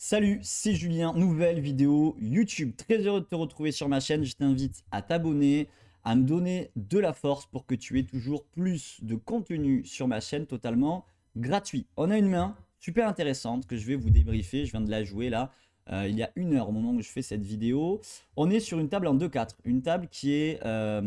Salut, c'est Julien, nouvelle vidéo YouTube. Très heureux de te retrouver sur ma chaîne. Je t'invite à t'abonner, à me donner de la force pour que tu aies toujours plus de contenu sur ma chaîne totalement gratuit. On a une main super intéressante que je vais vous débriefer. Je viens de la jouer là. Euh, il y a une heure au moment où je fais cette vidéo. On est sur une table en 2-4. Une table qui est, euh,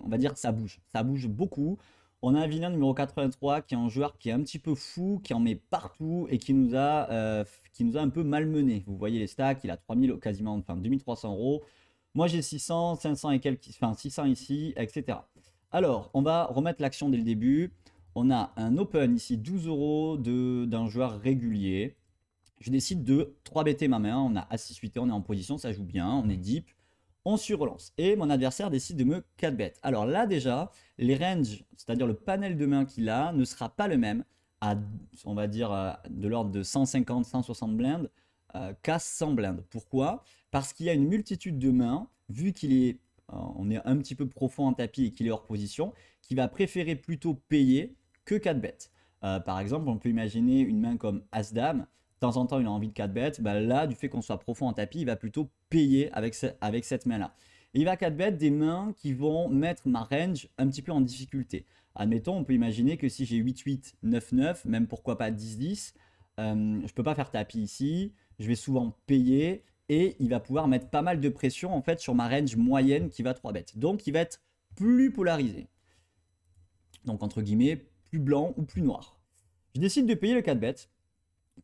on va dire, ça bouge. Ça bouge beaucoup. On a un vilain numéro 83 qui est un joueur qui est un petit peu fou, qui en met partout et qui nous a, euh, qui nous a un peu malmené. Vous voyez les stacks, il a 3000 quasiment, enfin 2300 euros. Moi j'ai 600, 500 et quelques, enfin 600 ici, etc. Alors, on va remettre l'action dès le début. On a un open ici, 12 euros d'un joueur régulier. Je décide de 3 BT ma main, on a A6, 8 on est en position, ça joue bien, on est deep on sur-relance Et mon adversaire décide de me 4 bet. Alors là déjà, les ranges, c'est-à-dire le panel de mains qu'il a, ne sera pas le même à, on va dire, euh, de l'ordre de 150-160 blindes euh, qu'à 100 blindes. Pourquoi Parce qu'il y a une multitude de mains, vu qu'il est, euh, on est un petit peu profond en tapis et qu'il est hors position, qui va préférer plutôt payer que 4 bêtes. par exemple, on peut imaginer une main comme As-Dame, de temps en temps il a envie de 4 bêtes, bah là, du fait qu'on soit profond en tapis, il va plutôt payer avec, avec cette main-là. il va 4 bêtes des mains qui vont mettre ma range un petit peu en difficulté. Admettons, on peut imaginer que si j'ai 8-8, 9-9, même pourquoi pas 10-10, euh, je ne peux pas faire tapis ici, je vais souvent payer, et il va pouvoir mettre pas mal de pression en fait sur ma range moyenne qui va 3 bêtes. Donc il va être plus polarisé. Donc entre guillemets, plus blanc ou plus noir. Je décide de payer le 4 bêtes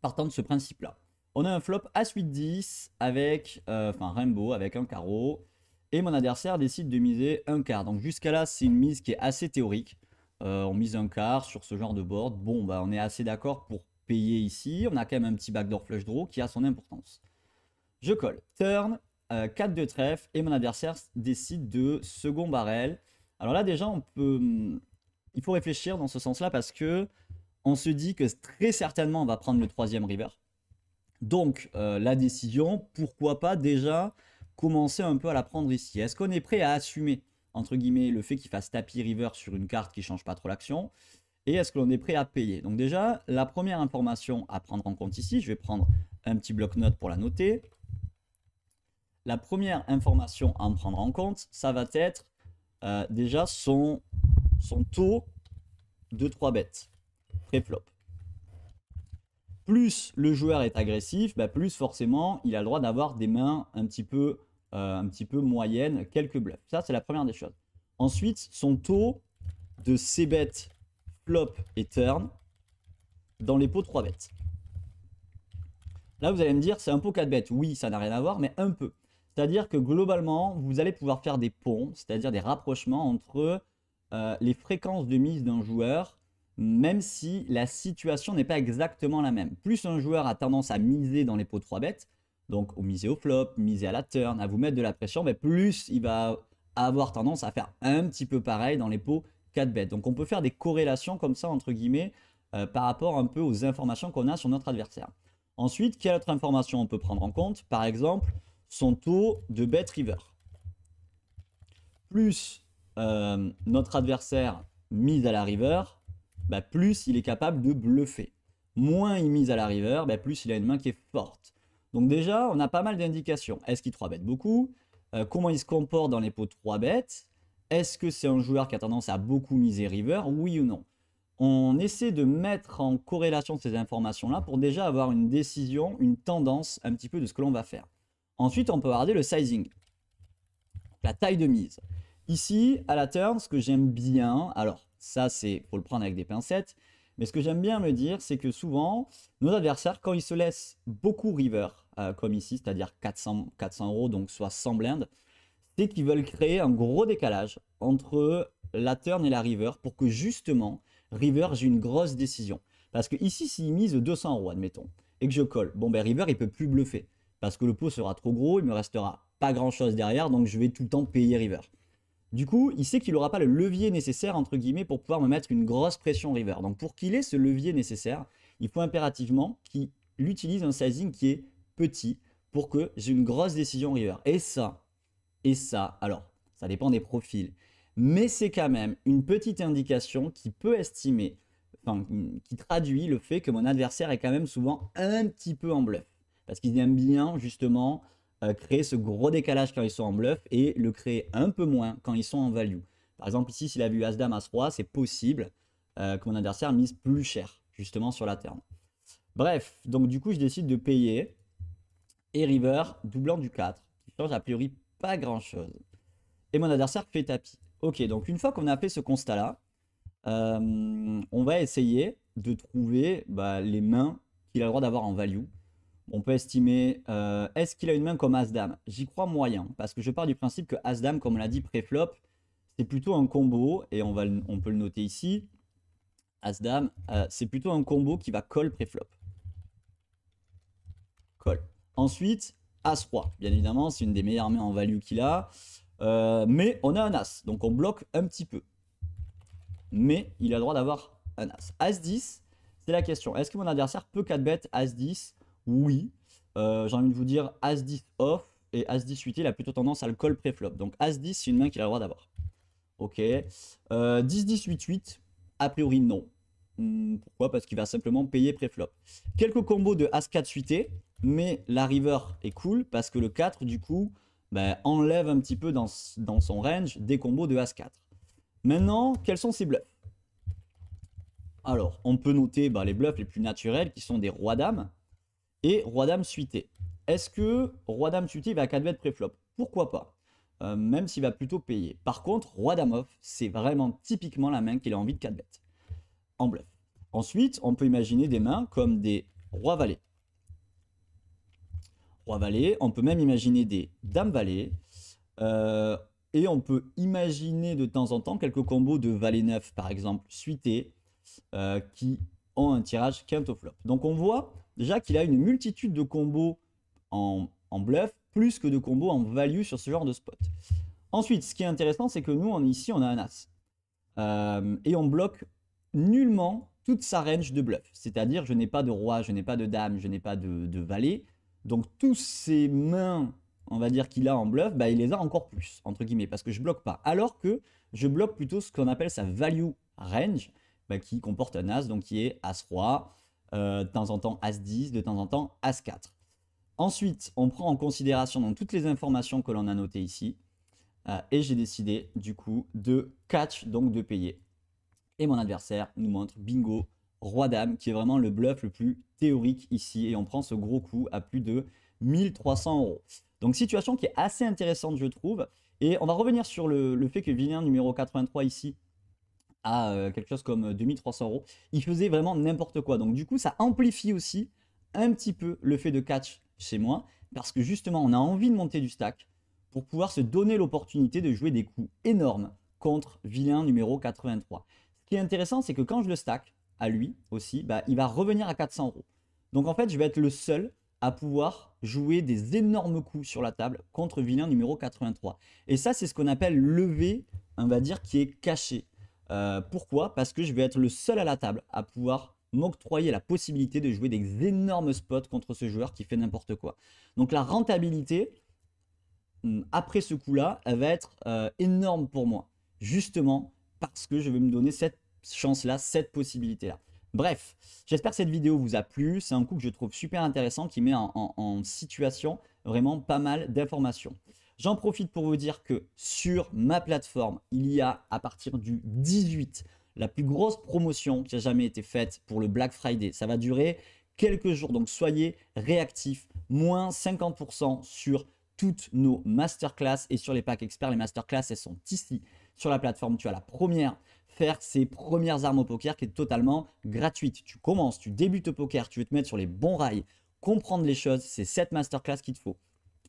partant de ce principe-là. On a un flop à suite 10 avec, euh, enfin Rainbow avec un carreau. Et mon adversaire décide de miser un quart. Donc jusqu'à là, c'est une mise qui est assez théorique. Euh, on mise un quart sur ce genre de board. Bon, bah, on est assez d'accord pour payer ici. On a quand même un petit backdoor flush draw qui a son importance. Je colle. Turn, 4 euh, de trèfle. Et mon adversaire décide de second barrel. Alors là, déjà, on peut... Hmm, il faut réfléchir dans ce sens-là parce que on se dit que très certainement on va prendre le troisième river. Donc euh, la décision, pourquoi pas déjà commencer un peu à la prendre ici Est-ce qu'on est prêt à assumer, entre guillemets, le fait qu'il fasse tapis river sur une carte qui change pas trop l'action Et est-ce que l'on est prêt à payer Donc déjà, la première information à prendre en compte ici, je vais prendre un petit bloc-notes pour la noter. La première information à prendre en compte, ça va être euh, déjà son, son taux de 3 bêtes flop Plus le joueur est agressif, bah plus forcément il a le droit d'avoir des mains un petit peu, euh, un petit peu moyennes, quelques bluffs. Ça, c'est la première des choses. Ensuite, son taux de ces bêtes flop et turn dans les pots 3 bêtes. Là, vous allez me dire, c'est un pot 4 bêtes. Oui, ça n'a rien à voir, mais un peu. C'est-à-dire que globalement, vous allez pouvoir faire des ponts, c'est-à-dire des rapprochements entre euh, les fréquences de mise d'un joueur même si la situation n'est pas exactement la même. Plus un joueur a tendance à miser dans les pots 3 bêtes, donc au miser au flop, miser à la turn, à vous mettre de la pression, mais plus il va avoir tendance à faire un petit peu pareil dans les pots 4 bêtes. Donc on peut faire des corrélations comme ça, entre guillemets, euh, par rapport un peu aux informations qu'on a sur notre adversaire. Ensuite, quelle autre information on peut prendre en compte Par exemple, son taux de bet river. Plus euh, notre adversaire mise à la river, bah, plus il est capable de bluffer. Moins il mise à la river, bah, plus il a une main qui est forte. Donc déjà, on a pas mal d'indications. Est-ce qu'il 3 bêtes beaucoup euh, Comment il se comporte dans les pots 3 bêtes Est-ce que c'est un joueur qui a tendance à beaucoup miser river Oui ou non On essaie de mettre en corrélation ces informations-là pour déjà avoir une décision, une tendance un petit peu de ce que l'on va faire. Ensuite, on peut regarder le sizing, la taille de mise. Ici, à la turn, ce que j'aime bien, alors ça, c'est pour le prendre avec des pincettes. Mais ce que j'aime bien me dire, c'est que souvent, nos adversaires, quand ils se laissent beaucoup river, euh, comme ici, c'est-à-dire 400, euros, donc soit 100 blindes, c'est qu'ils veulent créer un gros décalage entre la turn et la river pour que justement, river, j'ai une grosse décision. Parce que ici, s'il mise 200 euros, admettons, et que je colle, bon ben, river, il peut plus bluffer. Parce que le pot sera trop gros, il me restera pas grand chose derrière, donc je vais tout le temps payer river. Du coup, il sait qu'il n'aura pas le levier nécessaire, entre guillemets, pour pouvoir me mettre une grosse pression river. Donc pour qu'il ait ce levier nécessaire, il faut impérativement qu'il utilise un sizing qui est petit pour que j'ai une grosse décision river. Et ça, et ça, alors, ça dépend des profils, mais c'est quand même une petite indication qui peut estimer, enfin, qui traduit le fait que mon adversaire est quand même souvent un petit peu en bluff. Parce qu'il aime bien, justement, euh, créer ce gros décalage quand ils sont en bluff et le créer un peu moins quand ils sont en value. Par exemple, ici, s'il a vu As-Dame, As-Roi, c'est possible euh, que mon adversaire mise plus cher, justement, sur la terme. Bref, donc du coup, je décide de payer. Et River, doublant du 4, qui change a priori pas grand-chose. Et mon adversaire fait tapis. Ok, donc une fois qu'on a fait ce constat-là, euh, on va essayer de trouver bah, les mains qu'il a le droit d'avoir en value on peut estimer. Euh, est-ce qu'il a une main comme As-Dame J'y crois moyen, parce que je pars du principe que As-Dame, comme on l'a dit pré-flop, c'est plutôt un combo, et on, va, on peut le noter ici. As-Dame, euh, c'est plutôt un combo qui va call pré-flop. Call. Ensuite, as 3 Bien évidemment, c'est une des meilleures mains en value qu'il a. Euh, mais on a un As, donc on bloque un petit peu. Mais il a le droit d'avoir un As. As-10, c'est la question. Est-ce que mon adversaire peut 4-bet As-10 oui. Euh, j'ai envie de vous dire As-10 off et As-10 8 il a plutôt tendance à le call préflop. Donc As-10, c'est une main qu'il a le droit d'avoir. Ok. 10-10-8-8, euh, a priori non. Hmm, pourquoi Parce qu'il va simplement payer flop Quelques combos de As-4 suité, mais la river est cool parce que le 4, du coup, ben, enlève un petit peu dans, son range des combos de As-4. Maintenant, quels sont ses bluffs Alors, on peut noter ben, les bluffs les plus naturels qui sont des rois-dames et Roi-Dame suité. Est-ce que Roi-Dame suité va 4 préflop Pourquoi pas euh, Même s'il va plutôt payer. Par contre, Roi-Dame off, c'est vraiment typiquement la main qu'il a envie de 4 en bluff. Ensuite, on peut imaginer des mains comme des Roi-Valet. Roi-Valet, on peut même imaginer des Dames-Valet. Euh, et on peut imaginer de temps en temps quelques combos de valet neuf, par exemple, suité, euh, qui ont un tirage quinte au flop. Donc on voit qu'il a une multitude de combos en, bluff, plus que de combos en value sur ce genre de spot. Ensuite, ce qui est intéressant, c'est que nous, ici, on a un As. Euh, et on bloque nullement toute sa range de bluff. C'est-à-dire, je n'ai pas de roi, je n'ai pas de dame, je n'ai pas de, valet. Donc, tous ses mains, on va dire, qu'il a en bluff, bah, il les a encore plus, entre guillemets, parce que je bloque pas. Alors que je bloque plutôt ce qu'on appelle sa value range, bah, qui comporte un as, donc qui est as-roi, euh, de temps en temps As-10, de temps en temps As-4. Ensuite, on prend en considération donc, toutes les informations que l'on a notées ici. Euh, et j'ai décidé du coup de catch, donc de payer. Et mon adversaire nous montre bingo, roi-dame, qui est vraiment le bluff le plus théorique ici. Et on prend ce gros coup à plus de 1300 euros. Donc situation qui est assez intéressante je trouve. Et on va revenir sur le, fait que vilain numéro 83 ici à euh, quelque chose comme 2300 euh, euros. Il faisait vraiment n'importe quoi. Donc du coup, ça amplifie aussi un petit peu le fait de catch chez moi, parce que justement, on a envie de monter du stack pour pouvoir se donner l'opportunité de jouer des coups énormes contre vilain numéro 83. Ce qui est intéressant, c'est que quand je le stack, à lui aussi, bah, il va revenir à 400 euros. Donc en fait, je vais être le seul à pouvoir jouer des énormes coups sur la table contre vilain numéro 83. Et ça, c'est ce qu'on appelle lever, on va dire, qui est caché. Euh, pourquoi Parce que je vais être le seul à la table à pouvoir m'octroyer la possibilité de jouer des énormes spots contre ce joueur qui fait n'importe quoi. Donc la rentabilité, hmm, après ce coup-là, va être euh, énorme pour moi. Justement parce que je vais me donner cette chance-là, cette possibilité-là. Bref, j'espère que cette vidéo vous a plu. C'est un coup que je trouve super intéressant qui met en situation vraiment pas mal d'informations. J'en profite pour vous dire que sur ma plateforme, il y a à partir du 18 la plus grosse promotion qui a jamais été faite pour le Black Friday. Ça va durer quelques jours, donc soyez réactifs. Moins 50% sur toutes nos masterclass et sur les packs experts. Les masterclass, elles sont ici sur la plateforme. Tu as la première faire ses premières armes au poker qui est totalement gratuite. Tu commences, tu débutes au poker, tu veux te mettre sur les bons rails, comprendre les choses. C'est cette masterclass qu'il te faut.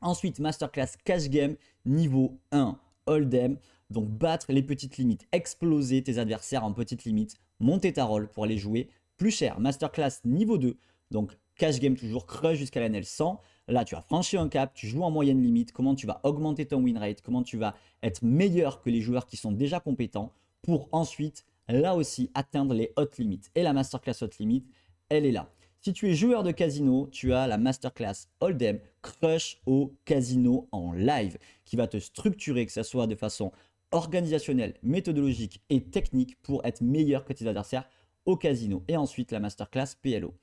Ensuite, masterclass cash game niveau 1, hold'em. Donc battre les petites limites, exploser tes adversaires en petites limites, monter ta roll pour aller jouer plus cher. Masterclass niveau 2, donc cash game toujours, creux jusqu'à l'année 100. Là, tu as franchi un cap, tu joues en moyenne limite, comment tu vas augmenter ton win rate, comment tu vas être meilleur que les joueurs qui sont déjà compétents pour ensuite, là aussi, atteindre les hautes limites. Et la masterclass haute limite, elle est là. Si tu es joueur de casino, tu as la masterclass Hold'em Crush au casino en live qui va te structurer, que ce soit de façon organisationnelle, méthodologique et technique pour être meilleur que tes adversaires au casino. Et ensuite, la masterclass PLO.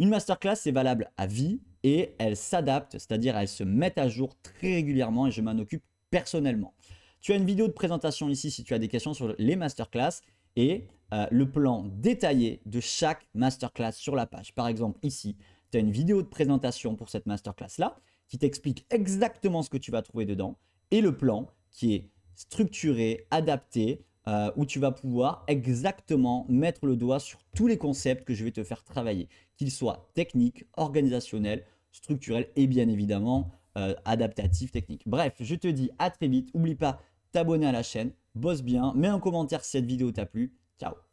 Une masterclass, est valable à vie et elle s'adapte, c'est-à-dire elle se met à jour très régulièrement et je m'en occupe personnellement. Tu as une vidéo de présentation ici si tu as des questions sur les masterclass et euh, le plan détaillé de chaque masterclass sur la page. Par exemple, ici, tu as une vidéo de présentation pour cette masterclass-là qui t'explique exactement ce que tu vas trouver dedans et le plan qui est structuré, adapté, euh, où tu vas pouvoir exactement mettre le doigt sur tous les concepts que je vais te faire travailler, qu'ils soient techniques, organisationnels, structurels et bien évidemment euh, adaptatifs, techniques. Bref, je te dis à très vite. Oublie pas t'abonner à la chaîne, bosse bien, mets un commentaire si cette vidéo t'a plu Ciao